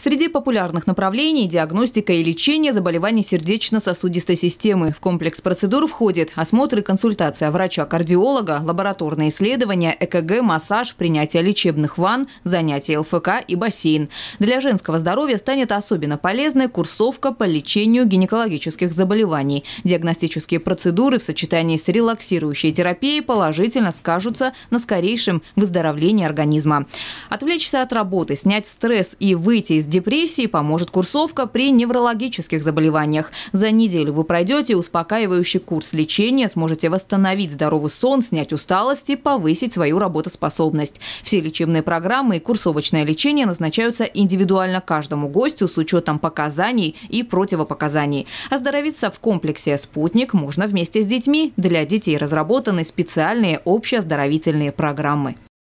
Среди популярных направлений – диагностика и лечение заболеваний сердечно-сосудистой системы. В комплекс процедур входит осмотр и консультация врача-кардиолога, лабораторные исследования, ЭКГ, массаж, принятие лечебных ванн, занятия ЛФК и бассейн. Для женского здоровья станет особенно полезной курсовка по лечению гинекологических заболеваний. Диагностические процедуры в сочетании с релаксирующей терапией положительно скажутся на скорейшем выздоровлении организма. Отвлечься от работы, снять стресс и выйти из депрессии поможет курсовка при неврологических заболеваниях. За неделю вы пройдете успокаивающий курс лечения, сможете восстановить здоровый сон, снять усталость и повысить свою работоспособность. Все лечебные программы и курсовочное лечение назначаются индивидуально каждому гостю с учетом показаний и противопоказаний. Оздоровиться в комплексе «Спутник» можно вместе с детьми. Для детей разработаны специальные общеоздоровительные программы.